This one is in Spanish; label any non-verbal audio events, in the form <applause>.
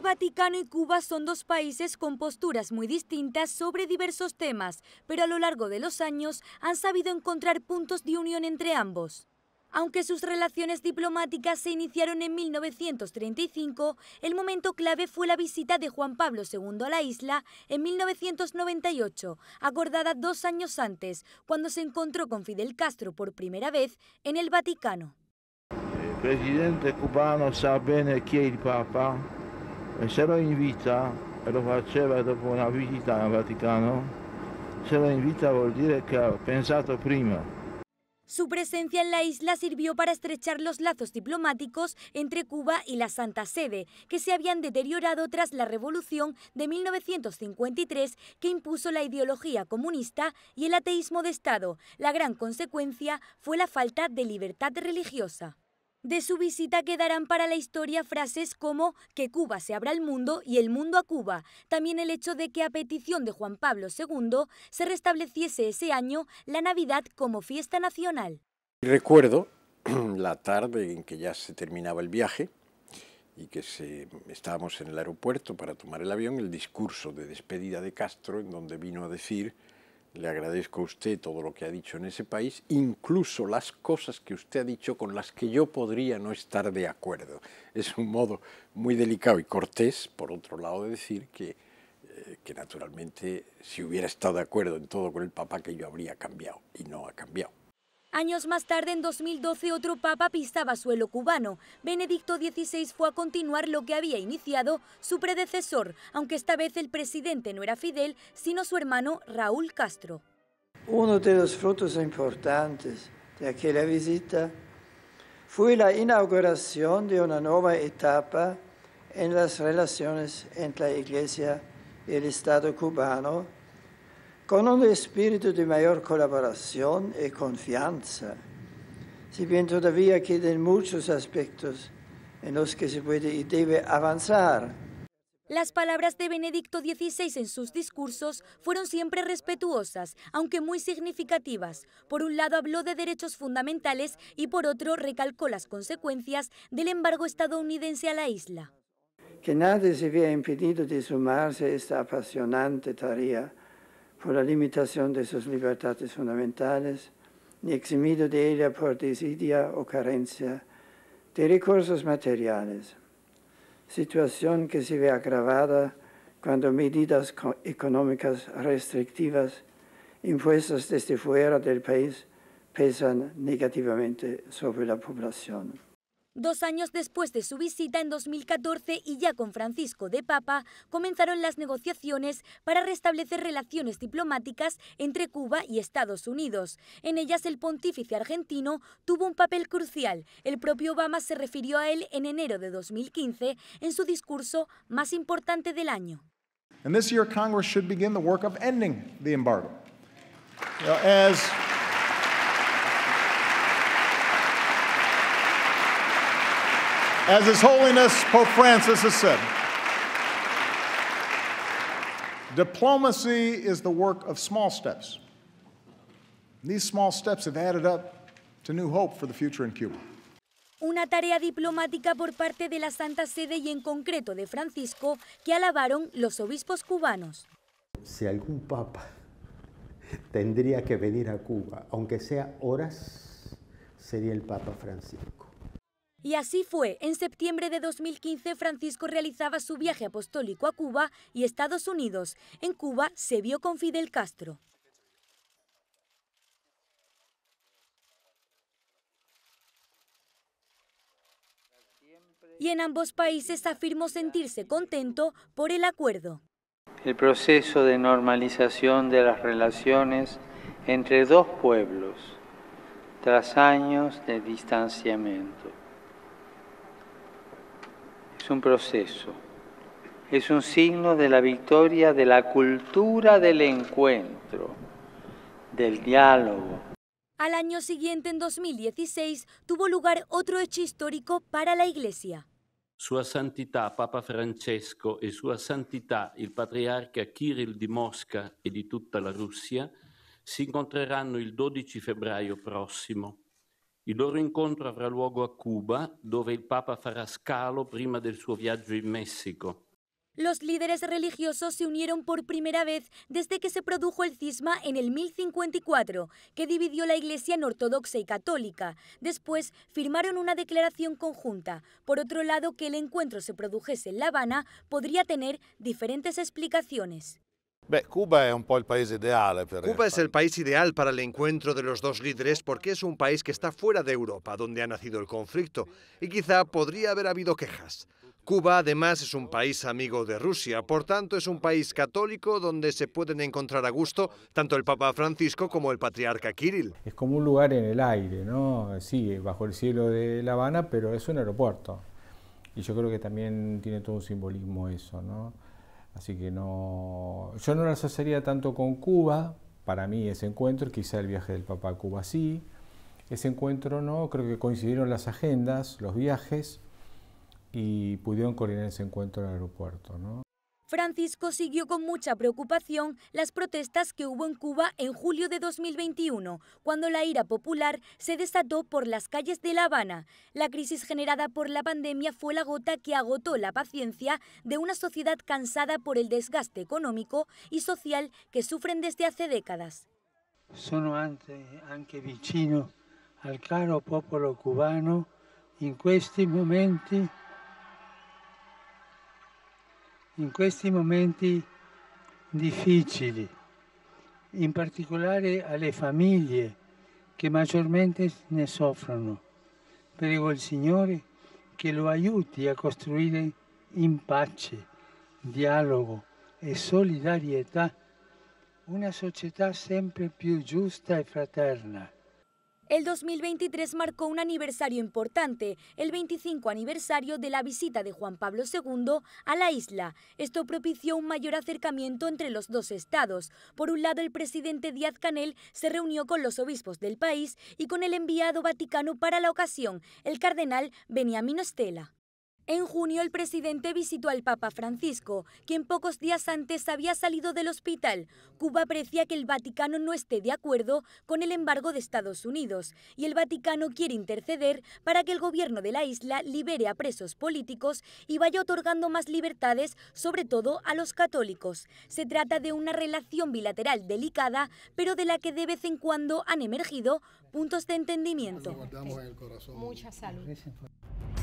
El Vaticano y Cuba son dos países con posturas muy distintas sobre diversos temas, pero a lo largo de los años han sabido encontrar puntos de unión entre ambos. Aunque sus relaciones diplomáticas se iniciaron en 1935, el momento clave fue la visita de Juan Pablo II a la isla en 1998, acordada dos años antes, cuando se encontró con Fidel Castro por primera vez en el Vaticano. El presidente cubano sabe quién es Papa eh, se lo invita, lo faceva dopo una visita al Vaticano, se lo invita a dire che ha pensato prima. Su presencia en la isla sirvió para estrechar los lazos diplomáticos entre Cuba y la Santa Sede, que se habían deteriorado tras la revolución de 1953 que impuso la ideología comunista y el ateísmo de Estado. La gran consecuencia fue la falta de libertad religiosa. De su visita quedarán para la historia frases como que Cuba se abra al mundo y el mundo a Cuba. También el hecho de que a petición de Juan Pablo II se restableciese ese año la Navidad como fiesta nacional. Recuerdo <clears throat> la tarde en que ya se terminaba el viaje y que estábamos en el aeropuerto para tomar el avión, el discurso de despedida de Castro en donde vino a decir le agradezco a usted todo lo que ha dicho en ese país, incluso las cosas que usted ha dicho con las que yo podría no estar de acuerdo. Es un modo muy delicado y cortés, por otro lado, de decir que, eh, que naturalmente si hubiera estado de acuerdo en todo con el papá que yo habría cambiado y no ha cambiado. Años más tarde, en 2012, otro papa pisaba suelo cubano. Benedicto XVI fue a continuar lo que había iniciado su predecesor, aunque esta vez el presidente no era Fidel, sino su hermano Raúl Castro. Uno de los frutos importantes de aquella visita fue la inauguración de una nueva etapa en las relaciones entre la Iglesia y el Estado cubano con un espíritu de mayor colaboración y confianza, si bien todavía quedan muchos aspectos en los que se puede y debe avanzar. Las palabras de Benedicto XVI en sus discursos fueron siempre respetuosas, aunque muy significativas. Por un lado habló de derechos fundamentales y por otro recalcó las consecuencias del embargo estadounidense a la isla. Que nadie se vea impedido de sumarse a esta apasionante tarea por la limitación de sus libertades fundamentales, ni eximido de ella por desidia o carencia de recursos materiales, situación que se ve agravada cuando medidas económicas restrictivas impuestas desde fuera del país pesan negativamente sobre la población. Dos años después de su visita en 2014 y ya con Francisco de Papa, comenzaron las negociaciones para restablecer relaciones diplomáticas entre Cuba y Estados Unidos. En ellas el pontífice argentino tuvo un papel crucial. El propio Obama se refirió a él en enero de 2015 en su discurso más importante del año. embargo. as His Holiness Pope Francis has said. Diplomacy is the work of small steps. And these small steps have added up to new hope for the future in Cuba. Una tarea diplomática por parte de la Santa Sede y en concreto de Francisco que alabaron los obispos cubanos. Si algún papa tendría que venir a Cuba, aunque sea horas, sería el Papa Francisco. Y así fue. En septiembre de 2015, Francisco realizaba su viaje apostólico a Cuba y Estados Unidos. En Cuba se vio con Fidel Castro. Y en ambos países afirmó sentirse contento por el acuerdo. El proceso de normalización de las relaciones entre dos pueblos tras años de distanciamiento es un proceso, es un signo de la victoria de la cultura del encuentro, del diálogo. Al año siguiente, en 2016, tuvo lugar otro hecho histórico para la Iglesia. Su Santidad Papa Francesco y e Su Santidad el Patriarca Kirill de Mosca y de toda la Rusia se encontrarán el 12 de febrero próximo. Il loro encuentro a Cuba, donde el Papa prima del su viaje in México. Los líderes religiosos se unieron por primera vez desde que se produjo el cisma en el 1054, que dividió la Iglesia en ortodoxa y católica. Después firmaron una declaración conjunta. Por otro lado, que el encuentro se produjese en La Habana podría tener diferentes explicaciones. Cuba es un el país ideal para... Cuba es el país ideal para el encuentro de los dos líderes porque es un país que está fuera de Europa, donde ha nacido el conflicto, y quizá podría haber habido quejas. Cuba además es un país amigo de Rusia, por tanto es un país católico donde se pueden encontrar a gusto tanto el Papa Francisco como el patriarca Kirill. Es como un lugar en el aire, ¿no? Sí, bajo el cielo de La Habana, pero es un aeropuerto. Y yo creo que también tiene todo un simbolismo eso, ¿no? Así que no, yo no lo asociaría tanto con Cuba, para mí ese encuentro, quizá el viaje del papá a Cuba sí, ese encuentro no, creo que coincidieron las agendas, los viajes y pudieron coordinar ese encuentro en el aeropuerto. ¿no? Francisco siguió con mucha preocupación las protestas que hubo en Cuba en julio de 2021, cuando la ira popular se desató por las calles de La Habana. La crisis generada por la pandemia fue la gota que agotó la paciencia de una sociedad cansada por el desgaste económico y social que sufren desde hace décadas. Sono vicino al caro popolo cubano in questi momenti in questi momenti difficili, in particolare alle famiglie che maggiormente ne soffrono. Prego il Signore che lo aiuti a costruire in pace, dialogo e solidarietà una società sempre più giusta e fraterna El 2023 marcó un aniversario importante, el 25 aniversario de la visita de Juan Pablo II a la isla. Esto propició un mayor acercamiento entre los dos estados. Por un lado, el presidente Díaz Canel se reunió con los obispos del país y con el enviado vaticano para la ocasión, el cardenal Beniamino Stella. En junio, el presidente visitó al Papa Francisco, quien pocos días antes había salido del hospital. Cuba aprecia que el Vaticano no esté de acuerdo con el embargo de Estados Unidos y el Vaticano quiere interceder para que el gobierno de la isla libere a presos políticos y vaya otorgando más libertades, sobre todo a los católicos. Se trata de una relación bilateral delicada, pero de la que de vez en cuando han emergido puntos de entendimiento. salud.